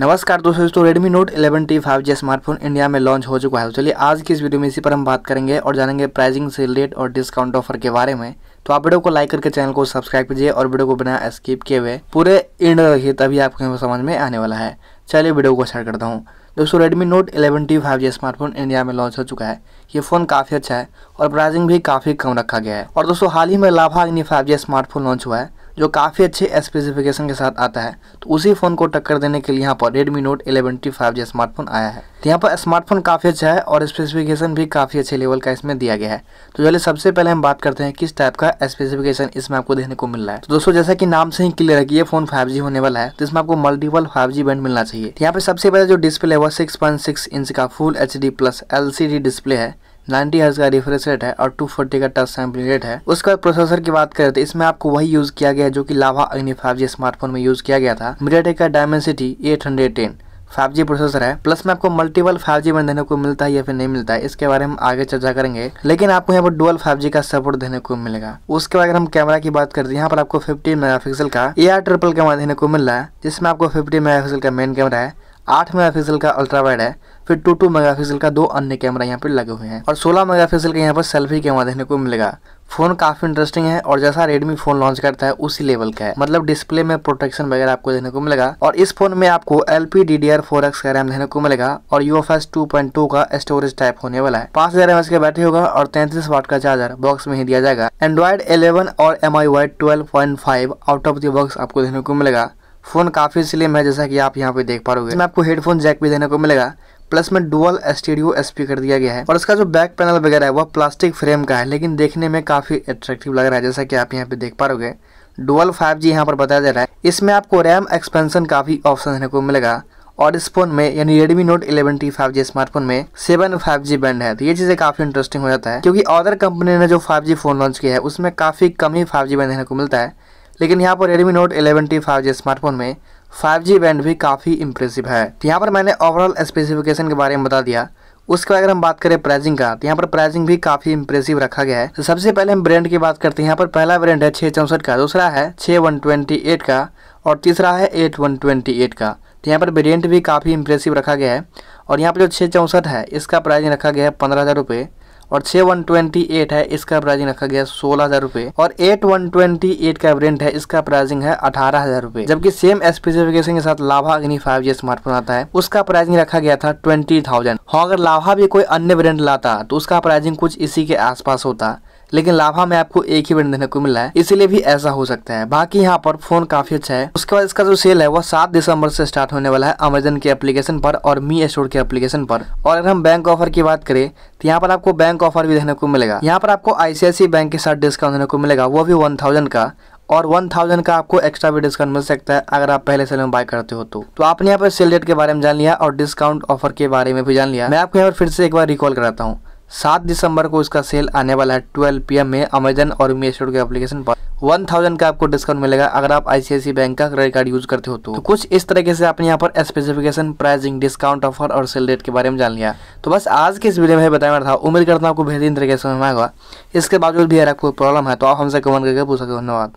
नमस्कार दोस्तों तो Redmi Note 11T 5G G smartphone India में लॉन्च हो चुका है चलिए आज की इस वीडियो में इसी पर हम बात करेंगे और जानेंगे प्राइसिंग से रिलेट और डिस्काउंट ऑफर के बारे में तो आप वीडियो को लाइक करके चैनल को सब्सक्राइब कीजिए और वीडियो को बिना स्किप किए हुए पूरे इंड रखिए तभी आपको समझ में आने वाला है चलिए वीडियो को शेयर करता हूँ दोस्तों Redmi Note eleven T five G smartphone India में लॉन्च हो चुका है ये फ़ोन काफ़ी अच्छा है और प्राइसिंग भी काफ़ी कम रखा गया है और दोस्तों हाल ही में लाभा अग्नि फाइव जी स्मार्टफोन लॉन्च हुआ है जो काफ़ी अच्छे स्पेसिफिकेशन के साथ आता है तो उसी फ़ोन को टक्कर देने के लिए यहाँ पर Redmi Note 11 five 5G smartphone आया है तो यहाँ पर स्मार्टफोन काफ़ी अच्छा है और स्पेसिफिकेशन भी काफ़ी अच्छे लेवल का इसमें दिया गया है तो चलिए सबसे पहले हम बात करते हैं किस टाइप का स्पेसिफिकेशन इसमें आपको देखने को मिल रहा है तो दोस्तों जैसा कि नाम से ही क्लियर है कि ये फोन 5G होने वाला है तो इसमें आपको मल्टीपल 5G बैंड मिलना चाहिए तो यहाँ पे सबसे पहले जो डिस्प्ले है वो सिक्स इंच का full H D plus L display है नाइन्टी हर्ज का रिफ्रेश रेट है और टू फोर्टी का टच सैम्पलिंग रेट है उसके बाद प्रोसेसर की बात करें तो इसमें आपको वही यूज किया गया है जो कि लावा अग्नि फाइव स्मार्टफोन में यूज किया गया था मीडियाटेक का Dimensity eight hundred ten five G processor है प्लस में आपको मल्टीपल फाइव जी में देने को मिलता है या फिर नहीं मिलता है इसके बारे में आगे चर्चा करेंगे लेकिन आपको यहाँ पर डुअल फाइव जी का सपोर्ट देने को मिलेगा उसके बाद अगर हम कैमरा की बात करते हैं यहाँ पर आपको फिफ्टी मेगा का ए ट्रिपल कैमरा देने को मिल रहा है जिसमें आपको फिफ्टी मेगा पिक्सल का मेन कैमरा है आठ मेगापिक्सल का अल्ट्रा वाइड है फिर टू टू मेगापिक्सल का दो अन्य कैमरा यहाँ पर लगे हुए हैं और सोलह मेगापिक्सल का यहाँ पर सेल्फी कैमरा देखने को मिलेगा फोन काफी इंटरेस्टिंग है और जैसा रेडमी फोन लॉन्च करता है उसी लेवल का है मतलब डिस्प्ले में प्रोटेक्शन वगैरह आपको देखने को मिलेगा और इस फोन में आपको L P D D R four X का रैम देखने को मिलेगा और U F S two point two का स्टोरेज टाइप होने वाला है पांच हजार एम एच का बैटरी होगा और तैंतीस वाट का चार्जर बॉक्स में ही दिया जाएगा एंड्रॉइड इलेवन और M I Y twelve point five out of the box आपको देखने को मिलेगा फ़ोन काफ़ी स्लिम है जैसा कि आप यहाँ पे देख पा रहे हो इसमें आपको हेडफोन जैक भी देने को मिलेगा प्लस में डुअल स्टीडियो स्पीकर दिया गया है और इसका जो बैक पैनल वगैरह है वह प्लास्टिक फ्रेम का है लेकिन देखने में काफ़ी अट्रैक्टिव लग रहा है जैसा कि आप यहाँ पे देख पा रहे डुअल फाइव जी यहाँ पर बताया जा रहा है इसमें आपको रैम एक्सपेंशन काफी ऑप्शन देने को मिलेगा और इस फोन में यानी Redmi Note 11T 5G smartphone में सेवन फाइव जी बैंड है तो ये चीज़ें काफ़ी इंटरेस्टिंग हो जाता है क्योंकि अदर कंपनी ने जो 5G फोन लॉन्च किया है उसमें काफ़ी कम ही 5G बैंड देने को मिलता है लेकिन यहाँ पर Redmi Note 11T 5G smartphone में 5G बैंड भी काफ़ी इंप्रेसिव है तो यहाँ पर मैंने ओवरऑल स्पेसिफिकेशन के बारे में बता दिया उसके बाद अगर हम बात करें प्राइसिंग का तो यहाँ पर प्राइसिंग भी काफी इंप्रेसिव रखा गया है तो सबसे पहले हम ब्रांड की बात करते हैं यहाँ पर पहला ब्रांड है छः चौंसठ का दूसरा है छः वन ट्वेंटी एट का और तीसरा है एट वन ट्वेंटी एट का तो यहाँ पर वेरियंट भी काफ़ी इंप्रेसिव रखा गया है और यहाँ पर जो छः चौंसठ है इसका प्राइसिंग रखा गया है पंद्रह हज़ार रुपये और छे वन ट्वेंटी एट है इसका प्राइसिंग रखा गया सोलह हज़ार रूपए और एट वन ट्वेंटी एट का वेरियंट है इसका प्राइसिंग है अठारह हज़ार रूपए जबकि सेम स्पेसिफिकेशन के साथ लाभा अग्नि फाइव जी स्मार्टफोन आता है उसका प्राइसिंग रखा गया था ट्वेंटी थाउजेंड हाँ अगर लाभा भी कोई अन्य वेरियंट लाता तो उसका प्राइसिंग कुछ इसी के आसपास होता लेकिन लाभा में आपको एक ही बैंड देखने को मिला है इसीलिए भी ऐसा हो सकता है बाकी यहाँ पर फोन काफी अच्छा है उसके बाद इसका जो सेल है वो सात दिसंबर से स्टार्ट होने वाला है अमेजन के एप्लीकेशन पर और मी स्टोर के एप्लीकेशन पर और अगर हम बैंक ऑफर की बात करें तो यहाँ पर आपको बैंक ऑफर भी देखने को मिलेगा यहाँ पर आपको आईसीआईसी बैंक के साथ डिस्काउंट देने को मिलेगा वो भी वन थाउजेंड का और वन थाउजेंड का आपको एक्स्ट्रा भी डिस्काउंट मिल सकता है अगर आप पहले सेल में बाय करते हो तो तो आपने यहाँ पर सेल रेट के बारे में जान लिया और डिस्काउंट ऑफर के बारे में भी जान लिया मैं आपको यहाँ पर फिर से एक बार रिकॉल कराता हूँ सात दिसंबर को इसका सेल आने वाला है ट्वेल्व पी में अमेजन और मी स्टोर के एप्लीकेशन पर वन थाउजेंड का आपको डिस्काउंट मिलेगा अगर आप आईसीआईसी बैंक का क्रेडिट कार्ड यूज करते हो तो, तो कुछ इस तरीके से आपने यहाँ पर स्पेसिफिकेशन प्राइसिंग डिस्काउंट ऑफर और सेल रेट के बारे में जान लिया तो बस आज के इस वीडियो में बताया था उम्मीद करता हूँ आपको बेहतरीन तरीके से समझ में आएगा इसके बावजूद भी अगर आपको प्रॉब्लम है तो आप हमसे कमेंट करके पूछ सकते धन्यवाद